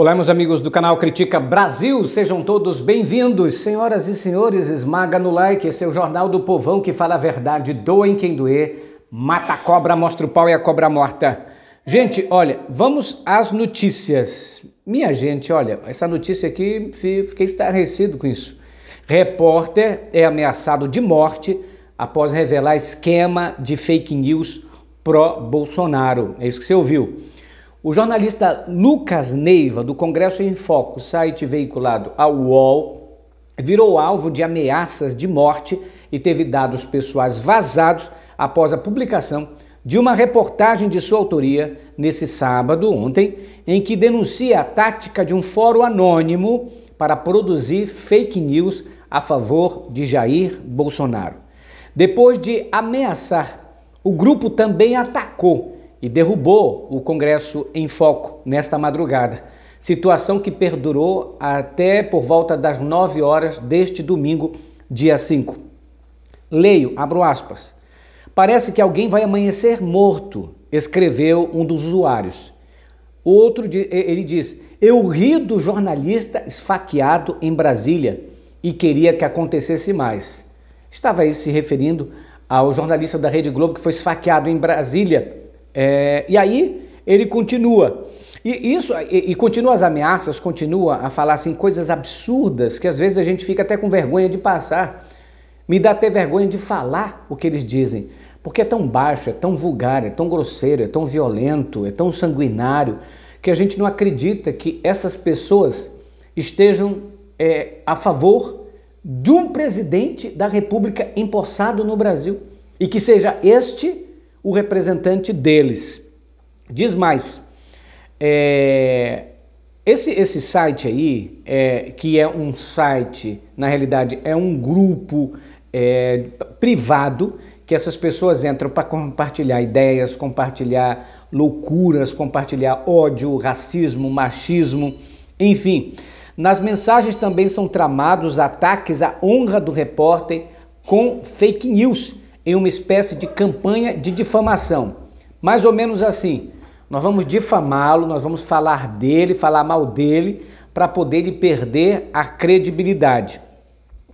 Olá, meus amigos do canal Critica Brasil, sejam todos bem-vindos. Senhoras e senhores, esmaga no like, esse é o Jornal do Povão que fala a verdade, doem quem doer, mata a cobra, mostra o pau e a cobra morta. Gente, olha, vamos às notícias. Minha gente, olha, essa notícia aqui, fiquei estarrecido com isso. Repórter é ameaçado de morte após revelar esquema de fake news pró-Bolsonaro. É isso que você ouviu. O jornalista Lucas Neiva, do Congresso em Foco, site veiculado ao UOL, virou alvo de ameaças de morte e teve dados pessoais vazados após a publicação de uma reportagem de sua autoria nesse sábado, ontem, em que denuncia a tática de um fórum anônimo para produzir fake news a favor de Jair Bolsonaro. Depois de ameaçar, o grupo também atacou e derrubou o Congresso em foco nesta madrugada. Situação que perdurou até por volta das 9 horas deste domingo, dia 5. Leio, abro aspas. Parece que alguém vai amanhecer morto, escreveu um dos usuários. Outro, ele diz: Eu ri do jornalista esfaqueado em Brasília e queria que acontecesse mais. Estava aí se referindo ao jornalista da Rede Globo que foi esfaqueado em Brasília é, e aí ele continua. E isso e, e, continua as ameaças, continua a falar assim coisas absurdas que às vezes a gente fica até com vergonha de passar. Me dá até vergonha de falar o que eles dizem, porque é tão baixo, é tão vulgar, é tão grosseiro, é tão violento, é tão sanguinário que a gente não acredita que essas pessoas estejam é, a favor de um presidente da República empossado no Brasil e que seja este o representante deles. Diz mais, é, esse, esse site aí, é, que é um site, na realidade é um grupo é, privado, que essas pessoas entram para compartilhar ideias, compartilhar loucuras, compartilhar ódio, racismo, machismo, enfim. Nas mensagens também são tramados ataques à honra do repórter com fake news em uma espécie de campanha de difamação. Mais ou menos assim: nós vamos difamá-lo, nós vamos falar dele, falar mal dele, para poder ele perder a credibilidade.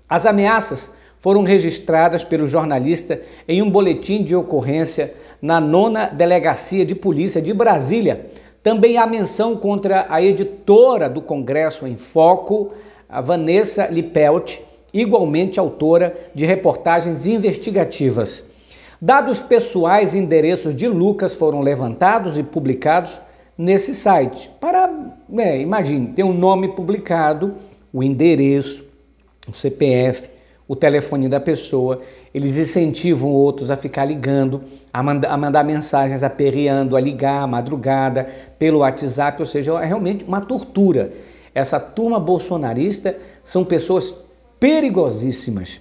As ameaças foram registradas pelo jornalista em um boletim de ocorrência na nona delegacia de polícia de Brasília. Também há menção contra a editora do Congresso em Foco, a Vanessa Lipelt, igualmente autora de reportagens investigativas. Dados pessoais e endereços de Lucas foram levantados e publicados nesse site. Para, né, imagine, tem um nome publicado, o endereço, o CPF, o telefone da pessoa. Eles incentivam outros a ficar ligando, a, manda, a mandar mensagens aperreando, a ligar à madrugada, pelo WhatsApp, ou seja, é realmente uma tortura. Essa turma bolsonarista são pessoas perigosíssimas.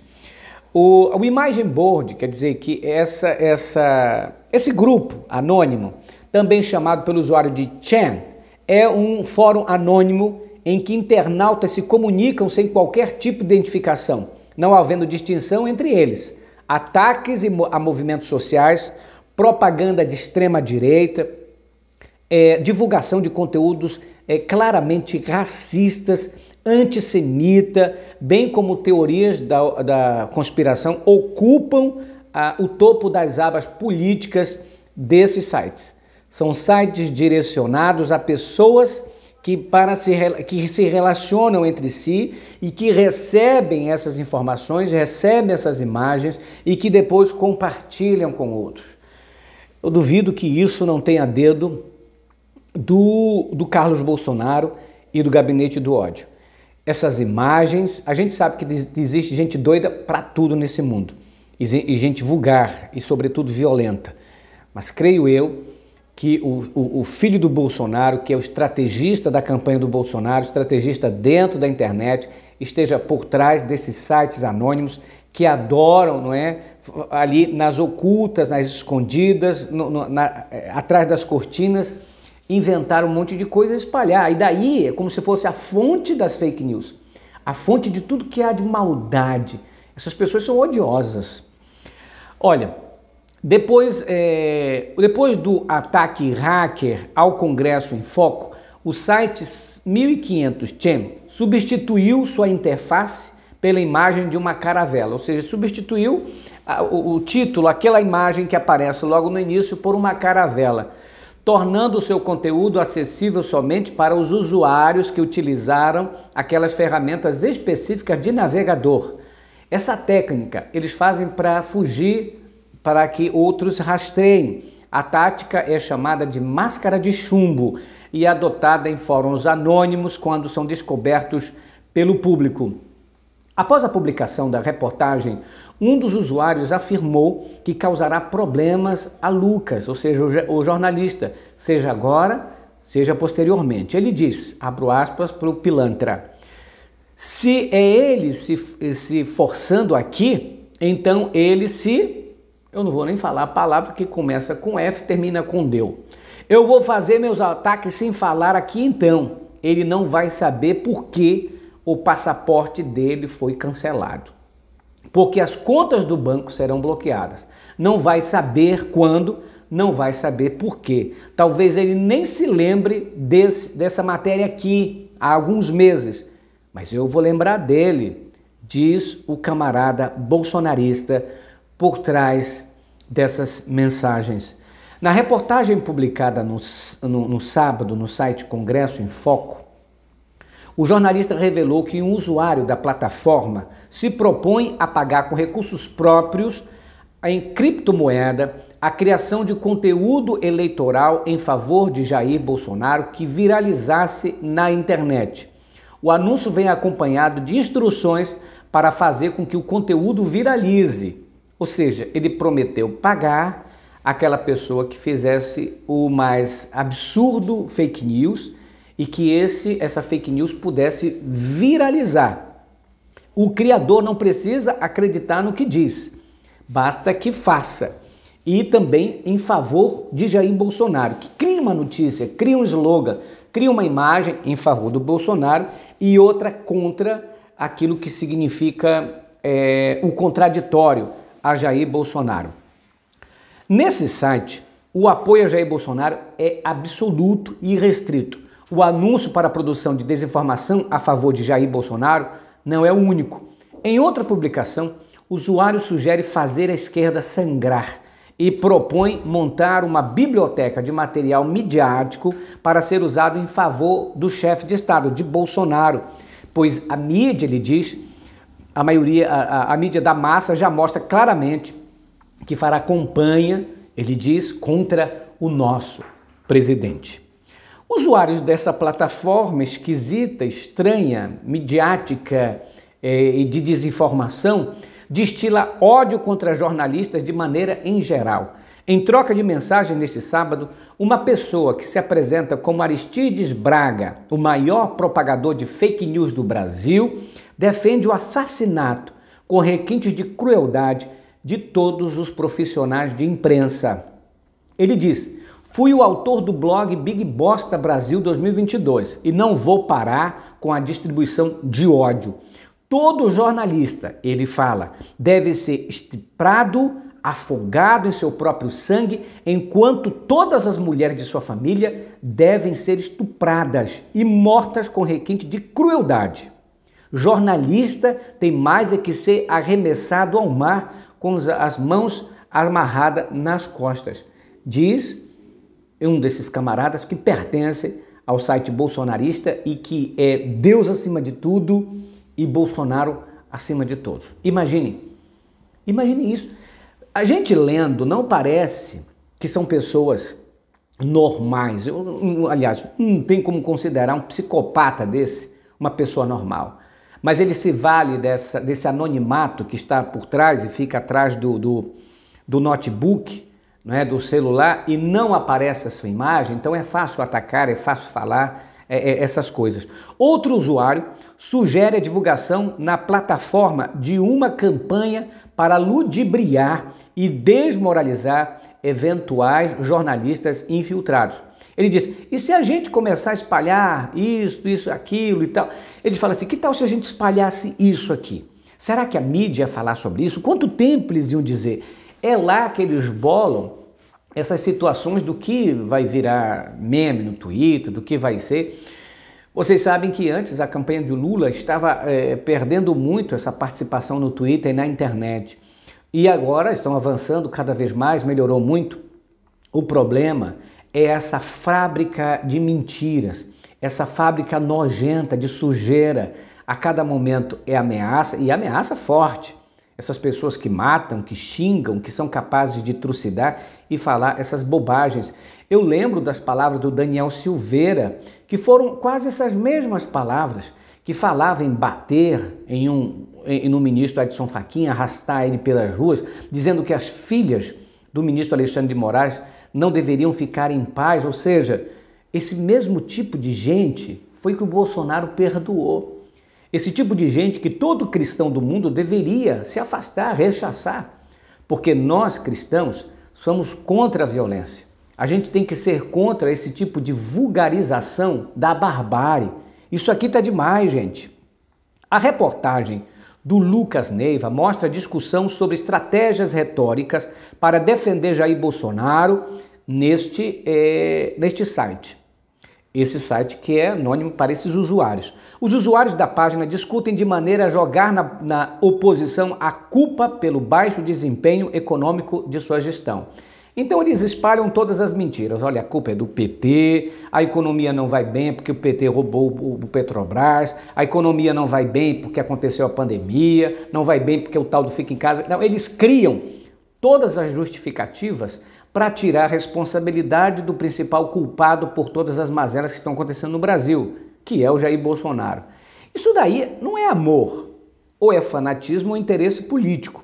O, o imagem board, quer dizer que essa, essa, esse grupo anônimo, também chamado pelo usuário de Chan, é um fórum anônimo em que internautas se comunicam sem qualquer tipo de identificação, não havendo distinção entre eles. Ataques a movimentos sociais, propaganda de extrema direita, é, divulgação de conteúdos é, claramente racistas antissemita, bem como teorias da, da conspiração, ocupam ah, o topo das abas políticas desses sites. São sites direcionados a pessoas que, para se, que se relacionam entre si e que recebem essas informações, recebem essas imagens e que depois compartilham com outros. Eu duvido que isso não tenha dedo do, do Carlos Bolsonaro e do gabinete do ódio essas imagens. A gente sabe que existe gente doida para tudo nesse mundo, e gente vulgar e, sobretudo, violenta. Mas creio eu que o, o, o, filho do Bolsonaro, que é o estrategista da campanha do Bolsonaro, estrategista dentro da internet, esteja por trás desses sites anônimos que adoram, não é? Ali nas ocultas, nas escondidas, no, no, na, eh, atrás das cortinas inventar um monte de coisa e espalhar. E daí é como se fosse a fonte das fake news, a fonte de tudo que há de maldade. Essas pessoas são odiosas. Olha, depois, é, depois do ataque hacker ao Congresso em Foco, o site 1500 Chem substituiu sua interface pela imagem de uma caravela, ou seja, substituiu o, o título, aquela imagem que aparece logo no início, por uma caravela tornando o seu conteúdo acessível somente para os usuários que utilizaram aquelas ferramentas específicas de navegador. Essa técnica eles fazem para fugir para que outros rastreiem. A tática é chamada de máscara de chumbo e é adotada em fóruns anônimos quando são descobertos pelo público. Após a publicação da reportagem, um dos usuários afirmou que causará problemas a Lucas, ou seja, o jornalista, seja agora, seja posteriormente. Ele diz, abro aspas, para o pilantra, se é ele se, se forçando aqui, então ele se... Eu não vou nem falar a palavra que começa com F, termina com deu. Eu vou fazer meus ataques sem falar aqui então. Ele não vai saber por que o passaporte dele foi cancelado. Porque as contas do banco serão bloqueadas. Não vai saber quando, não vai saber por quê. Talvez ele nem se lembre desse, dessa matéria aqui há alguns meses, mas eu vou lembrar dele, diz o camarada bolsonarista por trás dessas mensagens. Na reportagem publicada no, no, no sábado no site Congresso em Foco, o jornalista revelou que um usuário da plataforma se propõe a pagar com recursos próprios em criptomoeda a criação de conteúdo eleitoral em favor de Jair Bolsonaro que viralizasse na internet. O anúncio vem acompanhado de instruções para fazer com que o conteúdo viralize. Ou seja, ele prometeu pagar aquela pessoa que fizesse o mais absurdo fake news e que esse essa fake news pudesse viralizar. O criador não precisa acreditar no que diz, basta que faça. E também em favor de Jair Bolsonaro, que cria uma notícia, cria um slogan, cria uma imagem em favor do Bolsonaro e outra contra aquilo que significa é, o contraditório a Jair Bolsonaro. Nesse site, o apoio a Jair Bolsonaro é absoluto e restrito. O anúncio para a produção de desinformação a favor de Jair Bolsonaro não é o único. Em outra publicação, o usuário sugere fazer a esquerda sangrar e propõe montar uma biblioteca de material midiático para ser usado em favor do chefe de Estado, de Bolsonaro, pois a mídia, ele diz, a maioria, a, a, a mídia da massa já mostra claramente que fará campanha, ele diz, contra o nosso presidente. Usuários dessa plataforma esquisita, estranha, midiática é, e eh, de desinformação destila ódio contra jornalistas de maneira em geral. Em troca de mensagem neste sábado, uma pessoa que se apresenta como Aristides Braga, o maior propagador de fake news do Brasil, defende o assassinato com requintes de crueldade de todos os profissionais de imprensa. Ele diz: Fui o autor do blog Big Bosta Brasil 2022 e não vou parar com a distribuição de ódio. Todo jornalista, ele fala, deve ser estuprado, afogado em seu próprio sangue, enquanto todas as mulheres de sua família devem ser estupradas e mortas com requinte de crueldade. Jornalista tem mais é que ser arremessado ao mar com as mãos amarradas nas costas, diz é um desses camaradas que pertence ao site bolsonarista e que é Deus acima de tudo e Bolsonaro acima de todos. Imagine, imagine isso. A gente lendo não parece que são pessoas normais. Eu, aliás, não tem como considerar um psicopata desse uma pessoa normal. Mas ele se vale dessa, desse anonimato que está por trás e fica atrás do, do, do notebook não é, do celular e não aparece a sua imagem, então é fácil atacar, é fácil falar é, é, essas coisas. Outro usuário sugere a divulgação na plataforma de uma campanha para ludibriar e desmoralizar eventuais jornalistas infiltrados. Ele diz: e se a gente começar a espalhar isso, isso, aquilo e tal? Ele fala assim: que tal se a gente espalhasse isso aqui? Será que a mídia falar sobre isso? Quanto tempo eles iam dizer? É lá que eles bolam essas situações do que vai virar meme no Twitter, do que vai ser. Vocês sabem que antes a campanha de Lula estava é, perdendo muito essa participação no Twitter e na internet. E agora estão avançando cada vez mais, melhorou muito. O problema é essa fábrica de mentiras, essa fábrica nojenta de sujeira. A cada momento é ameaça, e ameaça forte essas pessoas que matam, que xingam, que são capazes de trucidar e falar essas bobagens. Eu lembro das palavras do Daniel Silveira, que foram quase essas mesmas palavras, que falava em bater em um, em um ministro Edson Fachin, arrastar ele pelas ruas, dizendo que as filhas do ministro Alexandre de Moraes não deveriam ficar em paz, ou seja, esse mesmo tipo de gente foi que o Bolsonaro perdoou. Esse tipo de gente que todo cristão do mundo deveria se afastar, rechaçar, porque nós cristãos somos contra a violência. A gente tem que ser contra esse tipo de vulgarização da barbárie. Isso aqui está demais, gente. A reportagem do Lucas Neiva mostra discussão sobre estratégias retóricas para defender Jair Bolsonaro neste, é, neste site esse site que é anônimo para esses usuários. Os usuários da página discutem de maneira a jogar na, na, oposição a culpa pelo baixo desempenho econômico de sua gestão. Então eles espalham todas as mentiras. Olha, a culpa é do PT, a economia não vai bem porque o PT roubou o Petrobras, a economia não vai bem porque aconteceu a pandemia, não vai bem porque o tal do fica em casa. Não, eles criam todas as justificativas para tirar a responsabilidade do principal culpado por todas as mazelas que estão acontecendo no Brasil, que é o Jair Bolsonaro. Isso daí não é amor, ou é fanatismo ou é interesse político.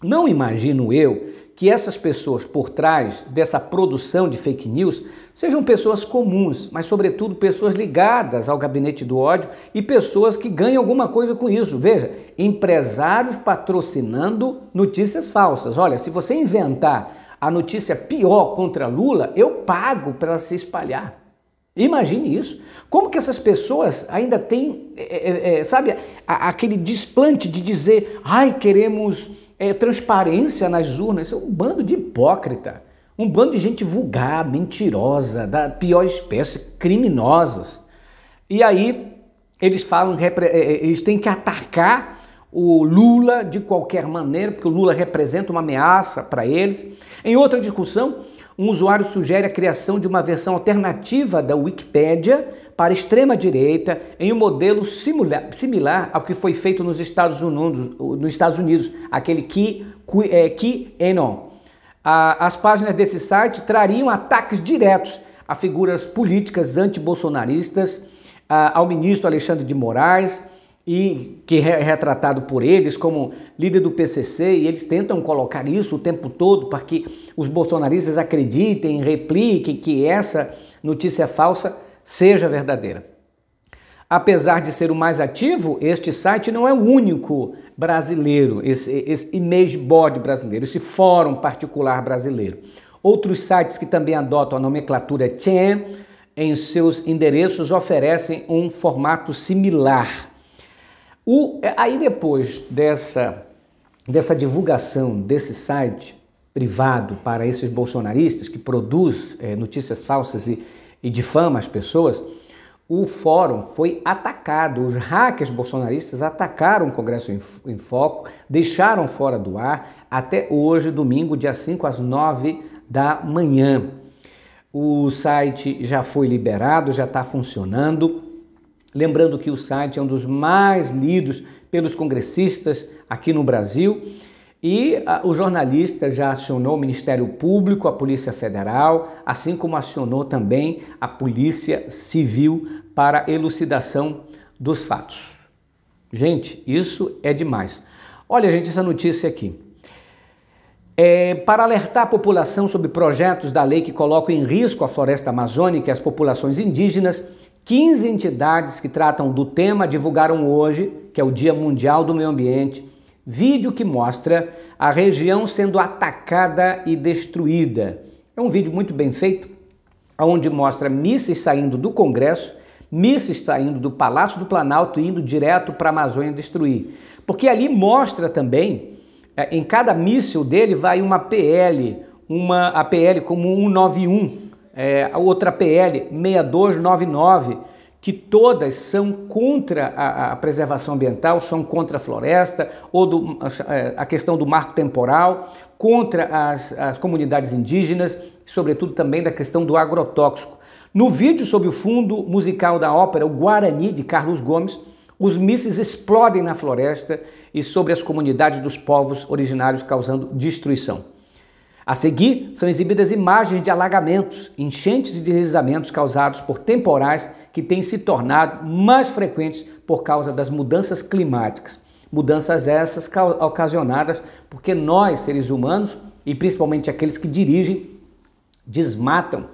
Não imagino eu que essas pessoas por trás dessa produção de fake news sejam pessoas comuns, mas, sobretudo, pessoas ligadas ao gabinete do ódio e pessoas que ganham alguma coisa com isso. Veja, empresários patrocinando notícias falsas. Olha, se você inventar a notícia pior contra Lula, eu pago para ela se espalhar. Imagine isso. Como que essas pessoas ainda têm, é é, é, é, sabe, a, aquele desplante de dizer, ai, queremos é, transparência nas urnas. É um bando de hipócrita, um bando de gente vulgar, mentirosa, da pior espécie, criminosos. E aí eles falam, é, eles têm que atacar o Lula de qualquer maneira, porque o Lula representa uma ameaça para eles. Em outra discussão, um usuário sugere a criação de uma versão alternativa da Wikipédia para extrema-direita em um modelo simula, similar ao que foi feito nos Estados Unidos, nos Estados Unidos aquele que é, As páginas desse site trariam ataques diretos a figuras políticas antibolsonaristas, ao ministro Alexandre de Moraes, e que é retratado por eles como líder do PCC, e eles tentam colocar isso o tempo todo para que os bolsonaristas acreditem, repliquem que essa notícia falsa seja verdadeira. Apesar de ser o mais ativo, este site não é o único brasileiro, esse, esse image board brasileiro, esse fórum particular brasileiro. Outros sites que também adotam a nomenclatura Chen em seus endereços oferecem um formato similar. O, é, aí depois dessa, dessa divulgação desse site privado para esses bolsonaristas que produz é, notícias falsas e, e difama as pessoas, o fórum foi atacado. Os hackers bolsonaristas atacaram o Congresso em, Foco, deixaram fora do ar até hoje, domingo, dia 5 às 9 da manhã. O site já foi liberado, já está funcionando. Lembrando que o site é um dos mais lidos pelos congressistas aqui no Brasil. E a, ah, o jornalista já acionou o Ministério Público, a Polícia Federal, assim como acionou também a Polícia Civil para elucidação dos fatos. Gente, isso é demais. Olha, gente, essa notícia aqui. É, para alertar a população sobre projetos da lei que colocam em risco a floresta amazônica e as populações indígenas, 15 entidades que tratam do tema divulgaram hoje, que é o Dia Mundial do Meio Ambiente, vídeo que mostra a região sendo atacada e destruída. É um vídeo muito bem feito, onde mostra mísseis saindo do Congresso, mísseis saindo do Palácio do Planalto e indo direto para a Amazônia destruir. Porque ali mostra também, é, em cada míssil dele vai uma PL, uma APL como 191, é, a outra PL 6299, que todas são contra a, a, preservação ambiental, são contra a floresta, ou do, a, é, a, questão do marco temporal, contra as, as comunidades indígenas, sobretudo também da questão do agrotóxico. No vídeo sobre o fundo musical da ópera O Guarani, de Carlos Gomes, os mísseis explodem na floresta e sobre as comunidades dos povos originários, causando destruição. A seguir, são exibidas imagens de alagamentos, enchentes e deslizamentos causados por temporais que têm se tornado mais frequentes por causa das mudanças climáticas. Mudanças essas ocasionadas porque nós, seres humanos, e principalmente aqueles que dirigem, desmatam,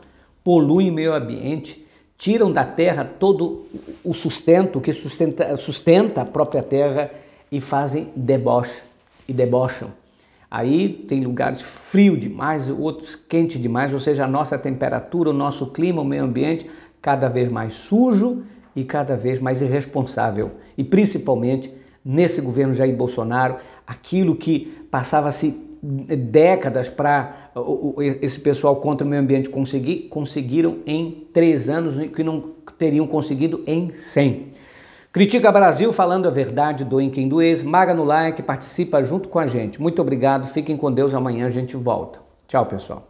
poluem o meio ambiente, tiram da terra todo o sustento que sustenta, sustenta a própria terra e fazem deboche e debocham Aí tem lugares frio demais, outros quente demais, ou seja, a nossa temperatura, o nosso clima, o meio ambiente cada vez mais sujo e cada vez mais irresponsável. E principalmente nesse governo Jair Bolsonaro, aquilo que passava-se décadas para esse pessoal contra o meio ambiente conseguir, conseguiram em três anos, que não teriam conseguido em 100. Critica Brasil falando a verdade, do quem doer. Maga no like, participa junto com a gente. Muito obrigado, fiquem com Deus. Amanhã a gente volta. Tchau, pessoal.